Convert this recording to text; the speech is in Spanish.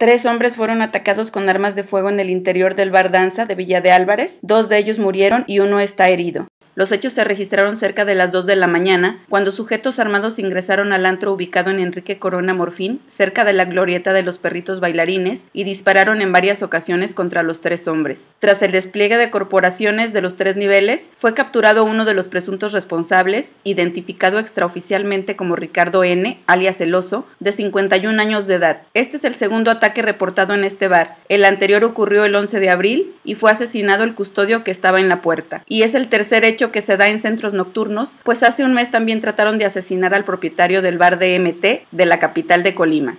Tres hombres fueron atacados con armas de fuego en el interior del bar Danza de Villa de Álvarez, dos de ellos murieron y uno está herido. Los hechos se registraron cerca de las 2 de la mañana, cuando sujetos armados ingresaron al antro ubicado en Enrique Corona Morfín, cerca de la glorieta de los perritos bailarines, y dispararon en varias ocasiones contra los tres hombres. Tras el despliegue de corporaciones de los tres niveles, fue capturado uno de los presuntos responsables, identificado extraoficialmente como Ricardo N., alias El de 51 años de edad. Este es el segundo ataque que reportado en este bar. El anterior ocurrió el 11 de abril y fue asesinado el custodio que estaba en la puerta. Y es el tercer hecho que se da en centros nocturnos, pues hace un mes también trataron de asesinar al propietario del bar de MT de la capital de Colima.